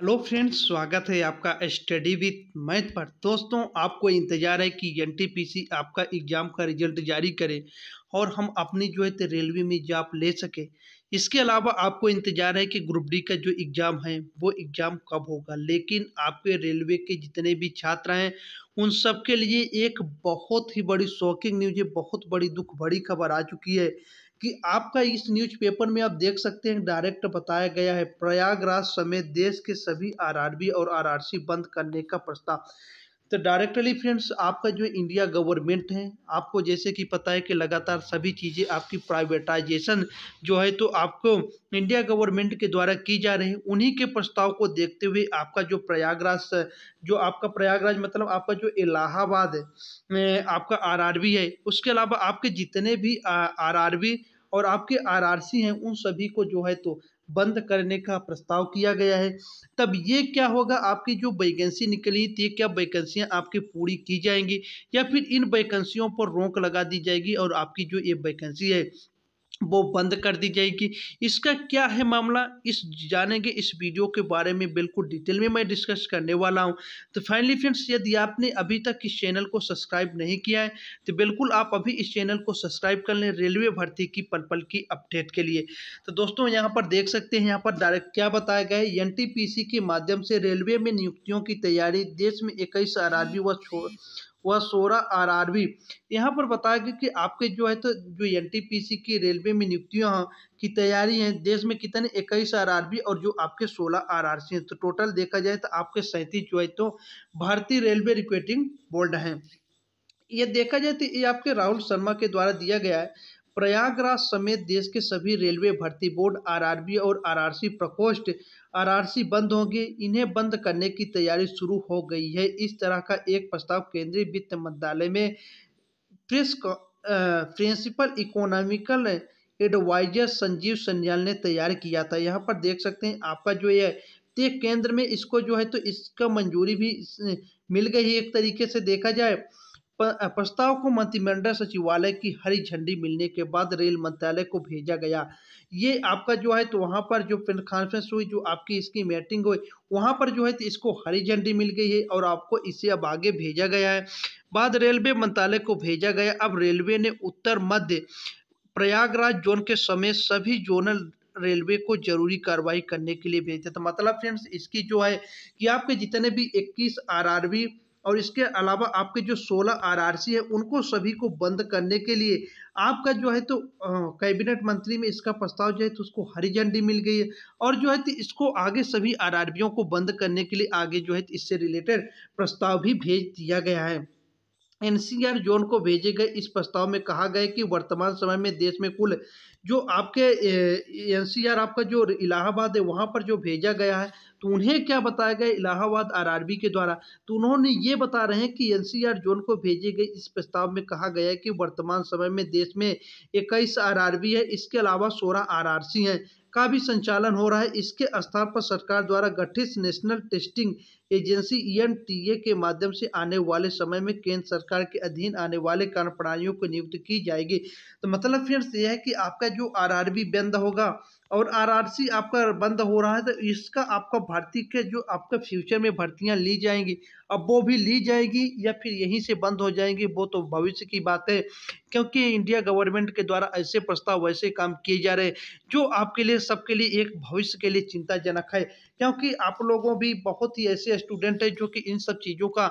hello friends स्वागत है आपका स्टडी विथ मैथ पर दोस्तों आपको इंतज़ार है कि एन आपका एग्ज़ाम का रिजल्ट जारी करे और हम अपनी जो है रेलवे में जॉब ले सके इसके अलावा आपको इंतज़ार है कि ग्रुप डी का जो एग्ज़ाम है वो एग्ज़ाम कब होगा लेकिन आपके रेलवे के जितने भी छात्र हैं उन सब के लिए एक बहुत ही बड़ी शॉकिंग न्यूज है बहुत बड़ी दुख भरी खबर आ चुकी है कि आपका इस न्यूज़पेपर में आप देख सकते हैं डायरेक्ट बताया गया है प्रयागराज समेत देश के सभी आरआरबी और आरआरसी बंद करने का प्रस्ताव तो डायरेक्टली फ्रेंड्स आपका जो इंडिया गवर्नमेंट है आपको जैसे कि पता है कि लगातार सभी चीज़ें आपकी प्राइवेटाइजेशन जो है तो आपको इंडिया गवर्नमेंट के द्वारा की जा रही है उन्हीं के प्रस्ताव को देखते हुए आपका जो प्रयागराज जो आपका प्रयागराज मतलब आपका जो इलाहाबाद है आपका आरआरबी है उसके अलावा आपके जितने भी बी और आपके सी हैं उन सभी को जो है तो बंद करने का प्रस्ताव किया गया है तब ये क्या होगा आपकी जो वैकेंसी निकली थी क्या वैकेंसियां आपकी पूरी की जाएंगी या फिर इन वैकेंसियों पर रोक लगा दी जाएगी और आपकी जो ये वैकेंसी है वो बंद कर दी जाएगी इसका क्या है मामला इस जानेंगे इस वीडियो के बारे में बिल्कुल डिटेल में मैं डिस्कस करने वाला हूं तो फाइनली फ्रेंड्स यदि आपने अभी तक इस चैनल को सब्सक्राइब नहीं किया है तो बिल्कुल आप अभी इस चैनल को सब्सक्राइब कर लें रेलवे भर्ती की पल पल की अपडेट के लिए तो दोस्तों यहाँ पर देख सकते हैं यहाँ पर डायरेक्ट क्या बताया गया है एन के माध्यम से रेलवे में नियुक्तियों की तैयारी देश में इक्कीस राज्यों व वह सोलह आर आर बी यहाँ पर बताया गया कि आपके जो है तो जो एन टी पी सी की रेलवे में नियुक्तियाँ की तैयारी है देश में कितने इक्कीस आर आर बी और जो आपके सोलह आर आर सी हैं तो टोटल देखा जाए तो आपके सैंतीस जो है तो भारतीय रेलवे रिक्रूटिंग बोर्ड हैं ये देखा जाए तो ये आपके राहुल शर्मा के द्वारा दिया गया है प्रयागराज समेत देश के सभी रेलवे भर्ती बोर्ड आरआरबी और आरआरसी प्रकोष्ठ आरआरसी बंद होंगे इन्हें बंद करने की तैयारी शुरू हो गई है इस तरह का एक प्रस्ताव केंद्रीय वित्त मंत्रालय में press principal economical adviser Sanjeev Sanyal ने तैयार किया था यहाँ पर देख सकते हैं आपका जो है केंद्र में इसको जो है तो इसका मंजूरी भी मिल गई है एक तरीके से देखा जाए प्रस्ताव को मंत्रिमंडल सचिवालय की हरी झंडी मिलने के बाद रेल मंत्रालय को भेजा गया ये आपका जो है तो वहाँ पर जो प्रेस कॉन्फ्रेंस हुई जो आपकी इसकी मीटिंग हुई वहाँ पर जो है तो इसको हरी झंडी मिल गई है और आपको इसे अब आगे भेजा गया है बाद रेलवे मंत्रालय को भेजा गया अब रेलवे ने उत्तर मध्य प्रयागराज जोन के समेत सभी जोनल रेलवे को जरूरी कार्रवाई करने के लिए भेजा तो मतलब फ्रेंड्स इसकी जो है कि आपके जितने भी 21 आरआरबी और इसके अलावा आपके जो 16 आरआरसी है उनको सभी को बंद करने के लिए आपका जो है तो कैबिनेट मंत्री में इसका प्रस्ताव जो है तो उसको हरी झंडी मिल गई है और जो है तो इसको आगे सभी आरआरबियों को बंद करने के लिए आगे जो है तो इससे रिलेटेड प्रस्ताव भी भेज दिया गया है एनसीआर जोन को भेजे गए इस प्रस्ताव में कहा गया कि वर्तमान समय में देश में कुल जो आपके एनसीआर आपका जो इलाहाबाद है वहाँ पर जो भेजा गया है तो उन्हें क्या बताया गया इलाहाबाद आरआरबी के द्वारा तो उन्होंने ये बता रहे हैं कि एनसीआर जोन को भेजे गए इस प्रस्ताव में कहा गया है कि वर्तमान समय में देश में इक्कीस आर है इसके अलावा सोलह आर हैं का भी संचालन हो रहा है इसके स्थान पर सरकार द्वारा गठित national testing agency E e के माध्यम से आने वाले समय में केंद्र सरकार के अधीन आने वाले कार्यप्रणालियों को नियुक्त की जाएगी तो मतलब फ्रेंड्स यह है कि आपका जो आर आर होगा और आरआरसी आपका बंद हो रहा है तो इसका आपका भर्ती के जो आपका फ्यूचर में भर्तियां ली जाएंगी अब वो भी ली जाएगी या फिर यहीं से बंद हो जाएंगी वो तो भविष्य की बात है क्योंकि इंडिया गवर्नमेंट के द्वारा ऐसे प्रस्ताव वैसे काम किए जा रहे हैं जो आपके लिए सबके लिए एक भविष्य के लिए चिंताजनक है क्योंकि आप लोगों भी बहुत ही ऐसे स्टूडेंट हैं जो कि इन सब चीज़ों का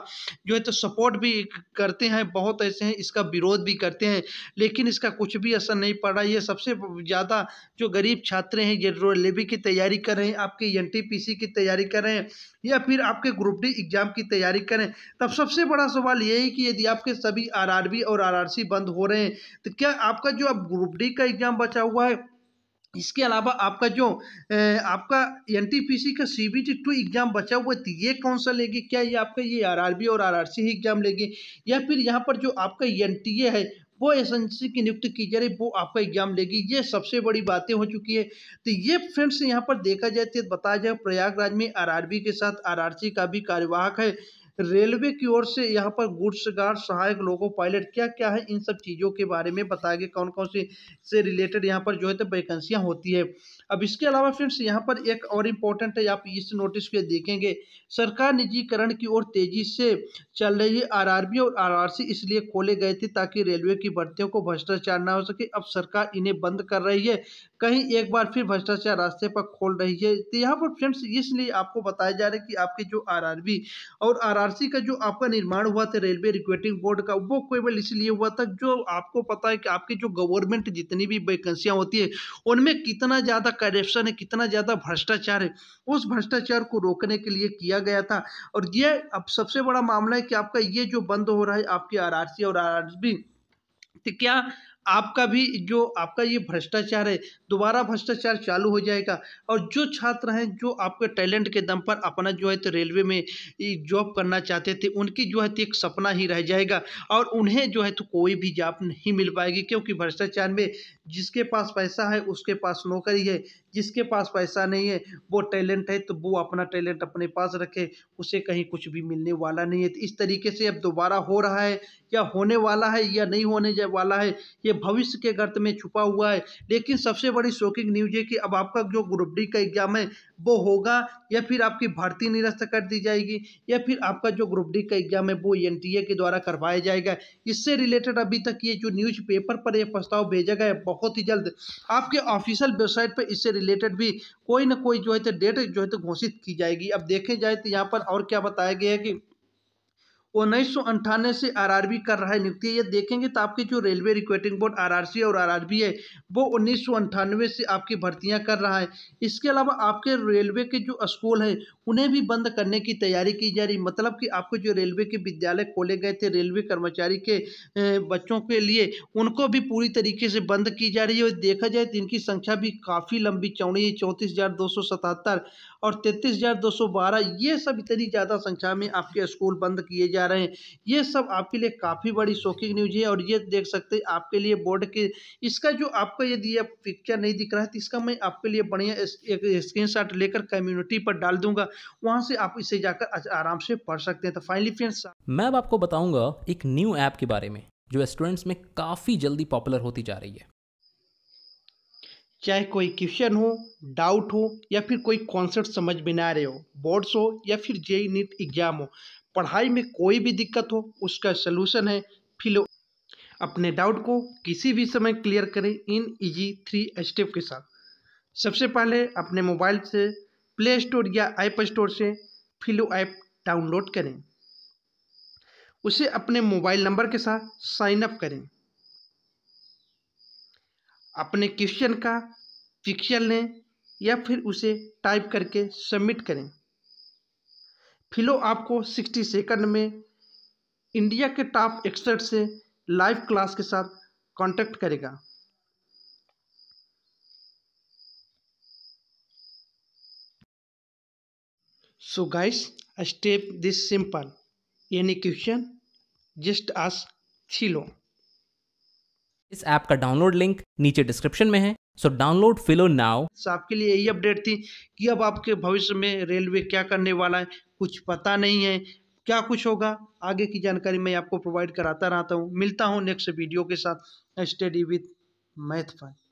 जो है तो सपोर्ट भी करते हैं बहुत ऐसे हैं इसका विरोध भी करते हैं लेकिन इसका कुछ भी असर नहीं पड़ रहा ये सबसे ज़्यादा जो गरीब छात्र हैं ये लेवी की तैयारी कर रहे हैं आपके एन की तैयारी कर रहे हैं या फिर आपके ग्रुप डी एग्ज़ाम की तैयारी करें तब सबसे बड़ा सवाल ये है कि यदि आपके सभी आरआरबी और आरआरसी बंद हो रहे हैं तो क्या आपका जो अब ग्रुप डी का एग्ज़ाम बचा हुआ है इसके अलावा आपका जो आपका सी का टी टू एग्जाम बचा हुआ है तो ये कौन सा लेगी क्या ये आपका ये आरआरबी और आरआरसी ही एग्जाम लेगी या फिर यहाँ पर जो आपका ए है वो सी की नियुक्ति की जा रही वो आपका एग्जाम लेगी ये सबसे बड़ी बातें हो चुकी है तो ये फ्रेंड्स यहाँ पर देखा जाए तो बताया जाए प्रयागराज में बी के साथ सी का भी कार्यवाहक है रेलवे की ओर से यहाँ पर गुड्स गार्ड सहायक लोगों पायलट क्या क्या है इन सब चीज़ों के बारे में बताया गया कौन कौन से से रिलेटेड यहाँ पर जो है तो वैकेंसियाँ होती है अब इसके अलावा फ्रेंड्स यहाँ पर एक और इम्पोर्टेंट है आप इस नोटिस के देखेंगे सरकार निजीकरण की ओर तेजी से चल रही बी और सी इसलिए खोले गए थे ताकि रेलवे की भर्तियों को भ्रष्टाचार ना हो सके अब सरकार इन्हें बंद कर रही है कहीं एक बार फिर भ्रष्टाचार रास्ते पर खोल रही है तो यहाँ पर फ्रेंड्स इसलिए आपको बताया जा रहा है कि आपके जो आर और आर आरसी का जो आपका निर्माण हुआ था रेलवे रिक्रूटिंग बोर्ड का वो केवल इसलिए हुआ था जो आपको पता है कि आपकी जो गवर्नमेंट जितनी भी वैकेंसियाँ होती है उनमें कितना ज़्यादा करप्शन है कितना ज़्यादा भ्रष्टाचार है उस भ्रष्टाचार को रोकने के लिए किया गया था और ये अब सबसे बड़ा मामला है कि आपका ये जो बंद हो रहा है आपकी आर और आर तो क्या आपका भी जो आपका ये भ्रष्टाचार है दोबारा भ्रष्टाचार चालू हो जाएगा और जो छात्र हैं जो आपके टैलेंट के दम पर अपना जो है तो रेलवे में जॉब करना चाहते थे उनकी जो है तो एक सपना ही रह जाएगा और उन्हें जो है तो कोई भी जॉब नहीं मिल पाएगी क्योंकि भ्रष्टाचार में जिसके पास पैसा है उसके पास नौकरी है जिसके पास पैसा नहीं है वो टैलेंट है तो वो अपना टैलेंट अपने पास रखे उसे कहीं कुछ भी मिलने वाला नहीं है तो इस तरीके से अब दोबारा हो रहा है या होने वाला है या नहीं होने वाला है ये भविष्य के गर्त में छुपा हुआ है लेकिन सबसे बड़ी शौकिंग न्यूज है कि अब आपका जो ग्रुप डी का एग्जाम है वो होगा या फिर आपकी भर्ती निरस्त कर दी जाएगी या फिर आपका जो ग्रुप डी का एग्जाम है वो एन के द्वारा करवाया जाएगा इससे रिलेटेड अभी तक ये जो न्यूज़ पेपर पर यह प्रस्ताव भेजा गया है बहुत ही जल्द आपके ऑफिशियल वेबसाइट पर इससे रिलेटेड भी कोई ना कोई जो है तो डेट जो है तो घोषित की जाएगी अब देखे जाए तो यहाँ पर और क्या बताया गया है कि उन्नीस सौ अंठानवे से आरआरबी कर रहा है नियुक्ति ये देखेंगे तो आपके जो रेलवे रिक्रूटिंग बोर्ड आरआरसी और आरआरबी है वो उन्नीस सौ अंठानवे से आपकी भर्तियां कर रहा है इसके अलावा आपके रेलवे के जो स्कूल हैं उन्हें भी बंद करने की तैयारी की जा रही मतलब कि आपको जो रेलवे के विद्यालय खोले गए थे रेलवे कर्मचारी के बच्चों के लिए उनको भी पूरी तरीके से बंद की जा रही है और देखा जाए तो इनकी संख्या भी काफ़ी लंबी चौड़ी है चौंतीस हज़ार दो सौ सतहत्तर और तैंतीस हज़ार दो सौ बारह ये सब इतनी ज़्यादा संख्या में आपके स्कूल बंद किए जा जा रहे हैं ये सब आपके लिए काफ़ी बड़ी शौकिंग न्यूज है और ये देख सकते हैं आपके लिए बोर्ड के इसका जो आपका यदि आप पिक्चर नहीं दिख रहा है तो इसका मैं आपके लिए बढ़िया एक स्क्रीन लेकर कम्युनिटी पर डाल दूंगा वहाँ से आप इसे जाकर आराम से पढ़ सकते हैं तो फाइनली फ्रेंड्स मैं अब आपको बताऊँगा एक न्यू ऐप के बारे में जो स्टूडेंट्स में काफ़ी जल्दी पॉपुलर होती जा रही है चाहे कोई क्वेश्चन हो डाउट हो या फिर कोई कॉन्सेप्ट समझ में ना रहे हो बोर्ड्स हो या फिर जेई नीट एग्जाम हो पढ़ाई में कोई भी दिक्कत हो उसका सलूशन है फिलो अपने डाउट को किसी भी समय क्लियर करें इन इजी थ्री स्टेप के साथ सबसे पहले अपने मोबाइल से प्ले स्टोर या ऐप स्टोर से फिलो ऐप डाउनलोड करें उसे अपने मोबाइल नंबर के साथ साइन अप करें अपने क्वेश्चन का पिक्चर लें या फिर उसे टाइप करके सबमिट करें फिलो आपको सिक्सटी सेकंड में इंडिया के टॉप एक्सपर्ट से लाइव क्लास के साथ कांटेक्ट करेगा so guys step this simple any question just ask Filo इस ऐप का डाउनलोड लिंक नीचे डिस्क्रिप्शन में है सो डाउनलोड फिलो नाउ आपके लिए यही अपडेट थी कि अब आपके भविष्य में रेलवे क्या करने वाला है कुछ पता नहीं है क्या कुछ होगा आगे की जानकारी मैं आपको प्रोवाइड कराता रहता हूँ मिलता हूँ नेक्स्ट वीडियो के साथ स्टडी विथ मैथ फाइव